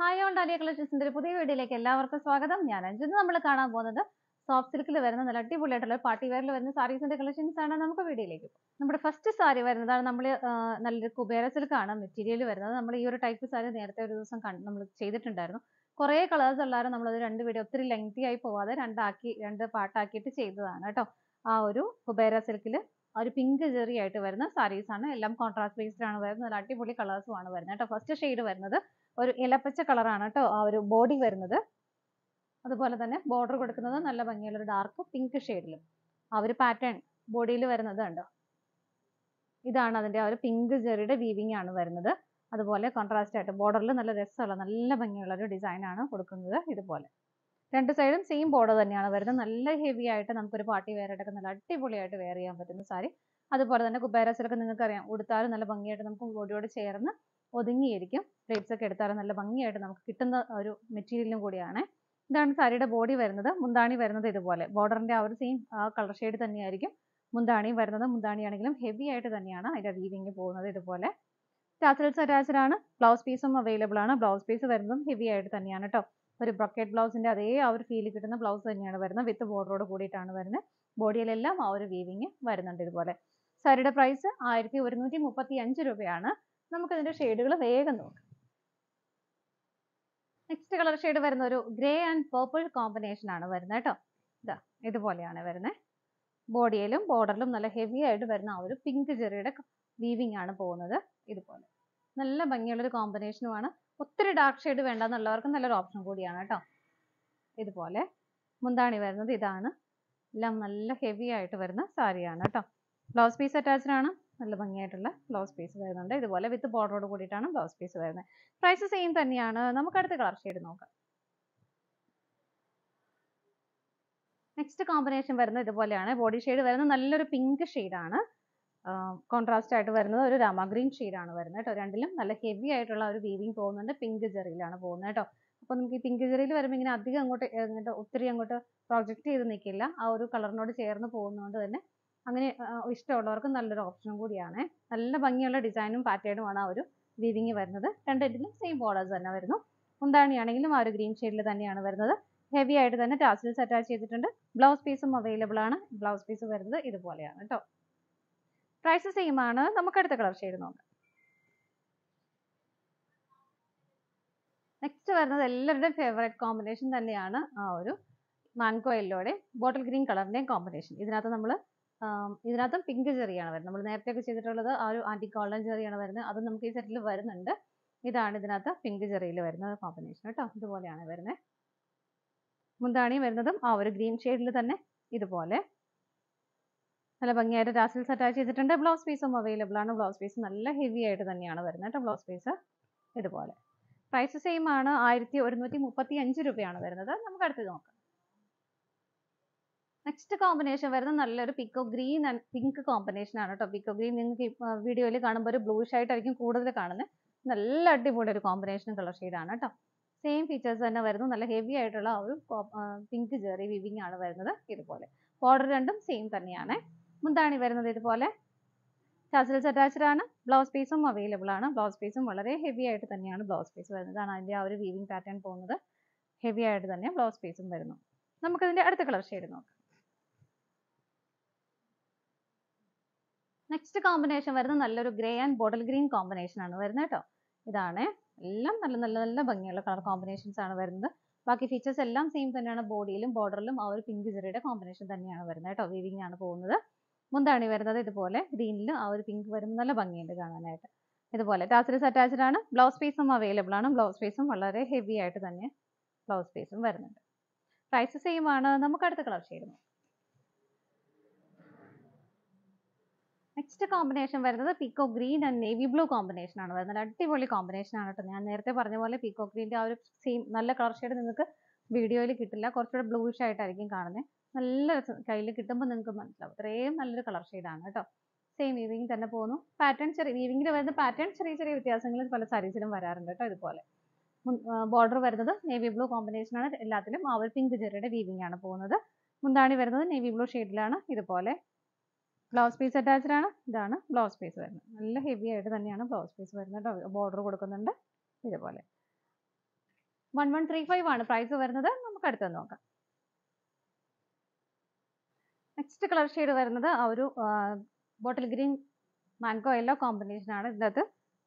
hi on dahlia കളക്ഷൻസിന്റെ ഒരു പുതിയ വീഡിയോയിലേക്ക് എല്ലാവർക്കും സ്വാഗതം ഞാൻ അഞ്ചിന് നമ്മൾ കാണാൻ പോകുന്നത് സോഫ്റ്റ് സിൽക്കിൽ വരുന്ന നല്ല അടിപൊളിയായിട്ടുള്ള പാർട്ടി വെയറിൽ വരുന്ന സാരീസിന്റെ കളക്ഷൻസ് ആണ് നമുക്ക് വീഡിയോയിലേക്ക് നമ്മുടെ ഫസ്റ്റ് സാരി വരുന്നതാണ് നമ്മൾ നല്ലൊരു കുബേര സിൽക്കാണ് മെറ്റീരിയൽ വരുന്നത് നമ്മൾ ഈ ഒരു ടൈപ്പ് സാരി നേരത്തെ ഒരു ദിവസം നമ്മൾ ചെയ്തിട്ടുണ്ടായിരുന്നു കുറേ കളേഴ്സ് ഉള്ളവരും നമ്മളത് രണ്ട് വീഡിയോ ഒത്തിരി ലെങ്തി ആയി പോവാതെ രണ്ടാക്കി രണ്ട് പാട്ടാക്കിയിട്ട് ചെയ്തതാണ് കേട്ടോ ആ ഒരു കുബേര സിൽക്കിൽ ഒരു പിങ്ക് ജെറി ആയിട്ട് വരുന്ന സാരീസ് ആണ് എല്ലാം കോൺട്രാസ്റ്റ് ബേസ്ഡ് ആണ് വരുന്നത് നല്ല അടിപൊളി കളേഴ്സും ആണ് വരുന്നത് കേട്ടോ ഫസ്റ്റ് ഷെയ്ഡ് വരുന്നത് ഒരു ഇലപ്പച്ച കളറാണ് കേട്ടോ ആ ഒരു ബോഡി വരുന്നത് അതുപോലെ തന്നെ ബോർഡർ കൊടുക്കുന്നത് നല്ല ഭംഗിയുള്ള ഒരു ഡാർക്ക് പിങ്ക് ഷെയ്ഡിലും ആ ഒരു പാറ്റേൺ ബോഡിയിൽ വരുന്നത് കണ്ടോ ഇതാണ് അതിൻ്റെ ആ ഒരു പിങ്ക് ജെറിയുടെ വീവിങ് ആണ് വരുന്നത് അതുപോലെ കോൺട്രാസ്റ്റ് ആയിട്ട് ബോർഡറിൽ നല്ല രസമുള്ള നല്ല ഭംഗിയുള്ള ഒരു ഡിസൈൻ ആണ് കൊടുക്കുന്നത് ഇതുപോലെ രണ്ട് സൈഡും സെയിം ബോർഡർ തന്നെയാണ് വരുന്നത് നല്ല ഹെവി ആയിട്ട് നമുക്കൊരു പാർട്ടി വെയർ ആയിട്ടൊക്കെ നല്ല അടിപൊളിയായിട്ട് വെയർ ചെയ്യാൻ പറ്റുന്ന സാരി അതുപോലെ തന്നെ കുബേരാസിലൊക്കെ നിങ്ങൾക്ക് അറിയാം ഉടുത്താലും നല്ല ഭംഗിയായിട്ട് നമുക്ക് ബോഡിയോട് ചേർന്ന് ഒതുങ്ങിയിരിക്കും പ്ലേറ്റ്സ് ഒക്കെ എടുത്താലും നല്ല ഭംഗിയായിട്ട് നമുക്ക് കിട്ടുന്ന ഒരു മെറ്റീരിയലും കൂടിയാണ് ഇതാണ് സാരിയുടെ ബോഡി വരുന്നത് മുന്താണി വരുന്നത് ഇതുപോലെ ബോർഡറിന്റെ ആ ഒരു സെയിം കളർ ഷെയ്ഡ് തന്നെയായിരിക്കും മുന്താണി വരുന്നത് മുന്താണി ആണെങ്കിലും ഹെവി ആയിട്ട് തന്നെയാണ് അതിന്റെ വീവിങ് പോകുന്നത് ഇതുപോലെ ടാസൽസ് അറ്റാച്ചഡ് ആണ് ബ്ലൗസ് പീസും അവൈലബിൾ ആണ് ബ്ലൗസ് പീസ് വരുന്നതും ഹെവി ആയിട്ട് തന്നെയാണ് കേട്ടോ ഒരു ബ്രൊക്കേറ്റ് ബ്ലൗസിൻ്റെ അതേ ആ ഒരു ഫീൽ കിട്ടുന്ന ബ്ലൗസ് തന്നെയാണ് വരുന്നത് വിത്ത് ബോർഡറോട് കൂടിയിട്ടാണ് വരുന്നത് ബോഡിയിലെല്ലാം ആ ഒരു വീവിങ് വരുന്നുണ്ട് ഇതുപോലെ സാരിയുടെ പ്രൈസ് ആയിരത്തി ഒരുന്നൂറ്റി മുപ്പത്തി അഞ്ച് രൂപയാണ് നമുക്കതിൻ്റെ ഷെയ്ഡുകൾ വേഗം നോക്കാം നെക്സ്റ്റ് കളർ ഷെയ്ഡ് വരുന്ന ഒരു ഗ്രേ ആൻഡ് പേർപ്പിൾ കോമ്പിനേഷൻ ആണ് വരുന്നത് കേട്ടോ ഇതാ ഇതുപോലെയാണ് വരുന്നത് ബോഡിയിലും ബോർഡറിലും നല്ല ഹെവി ആയിട്ട് വരുന്ന ആ ഒരു പിങ്ക് ചെറിയുടെ വീവിങ് ആണ് പോകുന്നത് ഇതുപോലെ നല്ല ഭംഗിയുള്ളൊരു കോമ്പിനേഷനുമാണ് ഒത്തിരി ഡാർക്ക് ഷെയ്ഡ് വേണ്ടെന്നുള്ളവർക്ക് നല്ലൊരു ഓപ്ഷൻ കൂടിയാണ് കേട്ടോ ഇതുപോലെ മുന്താണി വരുന്നത് ഇതാണ് എല്ലാം നല്ല ഹെവി ആയിട്ട് വരുന്ന സാരിയാണ് കേട്ടോ ബ്ലൗസ് പീസ് അറ്റാച്ച്ഡ് ആണ് നല്ല ഭംഗിയായിട്ടുള്ള ബ്ലൗസ് പീസ് വരുന്നുണ്ട് ഇതുപോലെ വിത്ത് ബോർഡറോട് കൂടിയിട്ടാണ് ബ്ലൗസ് പീസ് വരുന്നത് പ്രൈസ് സെയിം തന്നെയാണ് നമുക്ക് അടുത്ത കളർ ഷെയ്ഡ് നോക്കാം നെക്സ്റ്റ് കോമ്പിനേഷൻ വരുന്നത് ഇതുപോലെയാണ് ബോഡി ഷെയ്ഡ് വരുന്നത് നല്ലൊരു പിങ്ക് ആണ് കോൺട്രാസ്റ്റ് ആയിട്ട് വരുന്നത് ഒരു രാമ ഗ്രീൻ ഷെയ്ഡാണ് വരുന്നത് കേട്ടോ രണ്ടിലും നല്ല ഹെവി ആയിട്ടുള്ള ഒരു വീവിങ് പോകുന്നുണ്ട് പിങ്ക് ജെറിയിലാണ് പോകുന്നത് കേട്ടോ അപ്പോൾ നമുക്ക് ഈ പിങ്ക് ജെറിയിൽ വരുമ്പോൾ ഇങ്ങനെ അധികം അങ്ങോട്ട് ഇങ്ങോട്ട് ഒത്തിരി അങ്ങോട്ട് പ്രൊജക്റ്റ് ചെയ്ത് നിൽക്കില്ല ആ ഒരു കളറിനോട് ചേർന്ന് പോകുന്നതുകൊണ്ട് തന്നെ അങ്ങനെ ഇഷ്ടമുള്ളവർക്ക് നല്ലൊരു ഓപ്ഷനും കൂടിയാണ് നല്ല ഭംഗിയുള്ള ഡിസൈനും പാറ്റേണുമാണ് ആ ഒരു വീവിങ് വരുന്നത് രണ്ടിലും സെയിം ബോർഡേഴ്സ് തന്നെ വരുന്നു മുന്താണിയാണെങ്കിലും ആ ഒരു ഗ്രീൻ ഷെയ്ഡിൽ തന്നെയാണ് വരുന്നത് ഹെവി ആയിട്ട് തന്നെ ടാസിൽ അറ്റാച്ച് ചെയ്തിട്ടുണ്ട് ബ്ലൗസ് പീസും അവൈലബിൾ ആണ് ബ്ലൗസ് പീസ് വരുന്നത് ഇതുപോലെയാണ് കേട്ടോ പ്രൈസ് സെയിം ആണ് നമുക്ക് അടുത്ത കളർ ഷെയ്ഡ് നോക്കാം നെക്സ്റ്റ് വരുന്നത് എല്ലാവരുടെയും ഫേവറേറ്റ് കോമ്പിനേഷൻ തന്നെയാണ് ആ ഒരു മാങ്കോ യെല്ലോയുടെ ബോട്ടിൽ ഗ്രീൻ കളറിൻ്റെയും കോമ്പിനേഷൻ ഇതിനകത്ത് നമ്മൾ ഇതിനകത്തും പിങ്ക് ചെറിയാണ് വരുന്നത് നമ്മൾ ഒക്കെ ചെയ്തിട്ടുള്ളത് ആ ഒരു ആൻറ്റി ഗോൾഡൻ ചെറിയാണ് വരുന്നത് അതും നമുക്ക് ഈ സെറ്റിൽ വരുന്നുണ്ട് ഇതാണ് ഇതിനകത്ത് പിങ്ക് ചെറിയിൽ വരുന്ന കോമ്പിനേഷൻ കേട്ടോ ഇതുപോലെയാണ് വരുന്നത് മുന്താണി വരുന്നതും ആ ഒരു ഗ്രീൻ ഷെയ്ഡിൽ തന്നെ ഇതുപോലെ നല്ല ഭംഗിയായിട്ട് ടാസിൽസ് അറ്റാച്ച് ചെയ്തിട്ടുണ്ട് ബ്ലൗസ് പീസും അവൈലബിൾ ആണ് ബ്ലൗസ് പീസ് നല്ല ഹെവി ആയിട്ട് തന്നെയാണ് വരുന്നത് കേട്ടോ ബ്ലൗസ് പീസ് ഇതുപോലെ പ്രൈസ് സെയിം ആണ് ആയിരത്തി ഒരുന്നൂറ്റി മുപ്പത്തി അഞ്ച് രൂപയാണ് വരുന്നത് നമുക്ക് അടുത്തത് നോക്കാം നെക്സ്റ്റ് കോമ്പിനേഷൻ വരുന്നത് നല്ലൊരു peacock green and pink combination ആണ് കേട്ടോ പിക്കോ ഗ്രീൻ നിങ്ങൾക്ക് വീഡിയോയിൽ കാണുമ്പോൾ ഒരു ബ്ലൂഷ് ആയിട്ടായിരിക്കും കൂടുതൽ കാണുന്നത് നല്ല അടിപൊളി ഒരു കോമ്പിനേഷൻ കളർ ഷെയ്ഡാണ് കേട്ടോ സെയിം ഫീച്ചേഴ്സ് തന്നെ വരുന്നു നല്ല ഹെവി ആയിട്ടുള്ള ഒരു പിങ്ക് ജെറി വിവിങ് ആണ് വരുന്നത് ഇതുപോലെ ബോർഡർ രണ്ടും സെയിം തന്നെയാണ് മുന്താണി വരുന്നത് ഇതുപോലെ ചാച്ചൽസ് അറ്റാച്ച്ഡ് ആണ് ബ്ലൗസ് പീസും അവൈലബിൾ ആണ് ബ്ലൗസ് പീസും വളരെ ഹെവി ആയിട്ട് തന്നെയാണ് ബ്ലൗസ് പീസ് വരുന്നത് ഇതാണ് അതിൻ്റെ ആ ഒരു വീവിങ് പാറ്റേൺ പോകുന്നത് ഹെവി ആയിട്ട് തന്നെ ബ്ലൗസ് പീസും വരുന്നു നമുക്കതിൻ്റെ അടുത്ത കളർ ഷെയ്ഡ് നോക്കാം നെക്സ്റ്റ് കോമ്പിനേഷൻ വരുന്നത് നല്ലൊരു grey and bottle green combination ആണ് വരുന്നത് കേട്ടോ ഇതാണ് എല്ലാം നല്ല നല്ല നല്ല ഭംഗിയുള്ള കളർ കോമ്പിനേഷൻസ് ആണ് വരുന്നത് ബാക്കി ഫീച്ചേഴ്സ് എല്ലാം സെയിം തന്നെയാണ് ബോഡിയിലും ബോർഡറിലും ആ ഒരു പിങ്ക് ജെറിയുടെ കോമ്പിനേഷൻ തന്നെയാണ് വരുന്നത് കേട്ടോ വീവിംഗ് ആണ് പോകുന്നത് മുന്താണി വരുന്നത് ഇതുപോലെ ഗ്രീനിൽ ആ ഒരു പിങ്ക് വരുമ്പോൾ നല്ല ഭംഗിയുണ്ട് കാണാനായിട്ട് ഇതുപോലെ ടാസൽസ് അറ്റാച്ച്ഡ് ആണ് ബ്ലൗസ് പീസും അവൈലബിൾ ആണ് ബ്ലൗസ് പീസും വളരെ ഹെവി ആയിട്ട് തന്നെ ബ്ലൗസ് പീസും വരുന്നുണ്ട് പ്രൈസ് സെയിം ആണ് നമുക്ക് അടുത്ത കളർ ഷെയ്ഡ് നെക്സ്റ്റ് കോമ്പിനേഷൻ വരുന്നത് peacock green and navy blue combination ആണ് വരുന്നത് അടിപൊളി കോമ്പിനേഷൻ ആണ് കേട്ടോ ഞാൻ നേരത്തെ പറഞ്ഞ പോലെ പീക്കോ ഗ്രീൻ്റെ ആ ഒരു സെയിം നല്ല കളർ ഷെയ്ഡ് നിങ്ങൾക്ക് വീഡിയോയിൽ കിട്ടില്ല കുറച്ചുകൂടെ ബ്ലൂഷ് ആയിട്ടായിരിക്കും കാണുന്നത് നല്ല കയ്യിൽ കിട്ടുമ്പോൾ നിങ്ങൾക്ക് മനസ്സിലാവും അത്രയും നല്ലൊരു കളർ ഷെയ്ഡാണ് കേട്ടോ സെയിം വീവിങ് തന്നെ പോകുന്നു പാറ്റേൺ ചെറിയ വീവിങ്ങിൽ വരുന്ന പാറ്റേൺ ചെറിയ ചെറിയ വ്യത്യാസങ്ങൾ പല സാരീസിലും വരാറുണ്ട് കേട്ടോ ഇതുപോലെ ബോർഡർ വരുന്നത് നേവി ബ്ലൂ കോമ്പിനേഷൻ ആണ് എല്ലാത്തിലും ആ ഒരു പിങ്ക് ചെറിയുടെ വീവിങ് ആണ് പോകുന്നത് മുന്താണി വരുന്നത് നേവി ബ്ലൂ ഷെയ്ഡിലാണ് ഇതുപോലെ ബ്ലൗസ് പീസ് അറ്റാച്ച്ഡ് ആണ് ഇതാണ് ബ്ലൗസ് പീസ് വരുന്നത് നല്ല ഹെവി ആയിട്ട് തന്നെയാണ് ബ്ലൗസ് പീസ് വരുന്നത് കേട്ടോ ബോർഡർ കൊടുക്കുന്നുണ്ട് ഇതുപോലെ വൺ വൺ ത്രീ ഫൈവ് ആണ് പ്രൈസ് വരുന്നത് നമുക്ക് അടുത്തത് നോക്കാം നെക്സ്റ്റ് കളർ ഷെയ്ഡ് വരുന്നത് ആ ഒരു bottle green mango yellow combination ആണ് ഇതിനകത്ത്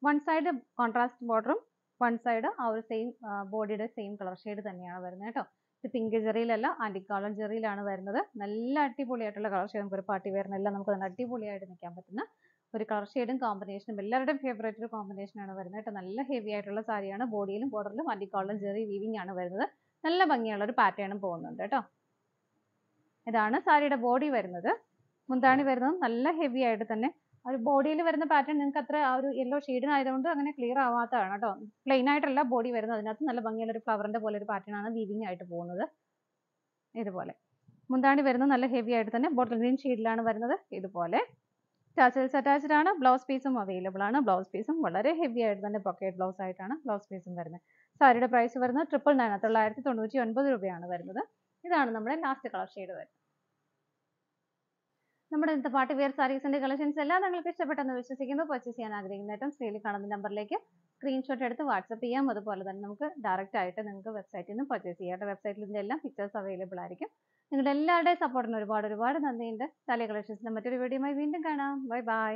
വൺ സൈഡ് കോൺട്രാസ്റ്റ് ബോർഡറും വൺ സൈഡ് ആ ഒരു സെയിം ബോഡിയുടെ സെയിം കളർ ഷെയ്ഡ് തന്നെയാണ് വരുന്നത് കേട്ടോ ഇത് പിങ്ക് ജെറിയിലല്ല ആൻറ്റി കളർ ജെറിയിലാണ് വരുന്നത് നല്ല അടിപൊളിയായിട്ടുള്ള കളർ ഷെയ്ഡ് നമുക്ക് ഒരു പാർട്ടി വെയറിനെല്ലാം നമുക്ക് നല്ല അടിപൊളിയായിട്ട് നിൽക്കാൻ പറ്റുന്ന ഒരു കളർ ഷെയ്ഡും കോമ്പിനേഷനും എല്ലാവരുടെയും ഫേവറേറ്റ് ഒരു ആണ് വരുന്നത് കേട്ടോ നല്ല ഹെവി ആയിട്ടുള്ള സാരിയാണ് ബോഡിയിലും ബോർഡറിലും ആൻറ്റി കളർ ജെറി വീവിംഗ് ആണ് വരുന്നത് നല്ല ഭംഗിയുള്ള ഒരു പാറ്റേണും പോകുന്നുണ്ട് കേട്ടോ ഇതാണ് സാരിയുടെ ബോഡി വരുന്നത് മുന്താണി വരുന്നത് നല്ല ഹെവി ആയിട്ട് തന്നെ ഒരു ബോഡിയിൽ വരുന്ന പാറ്റേൺ നിങ്ങൾക്ക് അത്ര ആ ഒരു യെല്ലോ ഷെയ്ഡിനായതുകൊണ്ട് അങ്ങനെ ക്ലിയർ ആവാത്തതാണ് കേട്ടോ പ്ലെയിൻ ആയിട്ടല്ല ബോഡി വരുന്നത് അതിനകത്ത് നല്ല ഭംഗിയുള്ള ഒരു ഫ്ലവറിന്റെ പോലെ ഒരു പാറ്റേൺ ആണ് വീവിങ് ആയിട്ട് പോകുന്നത് ഇതുപോലെ മുന്താണി വരുന്നത് നല്ല ഹെവി ആയിട്ട് തന്നെ ബോട്ടിൽ ഗ്രീൻ ഷെയ്ഡിലാണ് വരുന്നത് ഇതുപോലെ ടാച്ചൽസ് അറ്റാച്ച്ഡ് ആണ് ബ്ലൗസ് പീസും അവൈലബിൾ ആണ് ബ്ലൗസ് പീസും വളരെ ഹെവി ആയിട്ട് തന്നെ പൊക്കറ്റ് ബ്ലൗസ് ആയിട്ടാണ് ബ്ലൗസ് പീസും വരുന്നത് സാരിയുടെ പ്രൈസ് വരുന്നത് ട്രിപ്പിൾ നയൻ തൊള്ളായിരത്തി തൊണ്ണൂറ്റി ഒൻപത് രൂപയാണ് വരുന്നത് ഇതാണ് നമ്മുടെ ലാസ്റ്റ് കളർ ഷെയ്ഡ് വരുന്നത് നമ്മുടെ ഇന്നത്തെ പാർട്ടി വെയർ സാരീസിന്റെ കളക്ഷൻസ് എല്ലാം നിങ്ങൾക്ക് ഇഷ്ടപ്പെട്ടെന്ന് വിശ്വസിക്കുന്നു പർച്ചേസ് ചെയ്യാൻ ആഗ്രഹിക്കുന്ന ഐറ്റം സ്ക്രീനിൽ കാണുന്ന നമ്പറിലേക്ക് സ്ക്രീൻഷോട്ട് എടുത്ത് വാട്സപ്പ് ചെയ്യാം അതുപോലെ തന്നെ നമുക്ക് ഡയറക്റ്റ് ആയിട്ട് നിങ്ങൾക്ക് വെബ്സൈറ്റിൽ നിന്നും പർച്ചേസ് ചെയ്യാം വെബ്സൈറ്റിൽ ഇതിൻ്റെ എല്ലാം പിക്ചേഴ്സ് അവൈലബിൾ ആയിരിക്കും നിങ്ങളുടെ എല്ലാവരുടെയും സപ്പോർട്ടിന് ഒരുപാട് ഒരുപാട് നന്ദിയുണ്ട് തലേ കളക്ഷൻസിന്റെ മറ്റൊരു വീഡിയോയുമായി വീണ്ടും കാണാം ബൈ ബൈ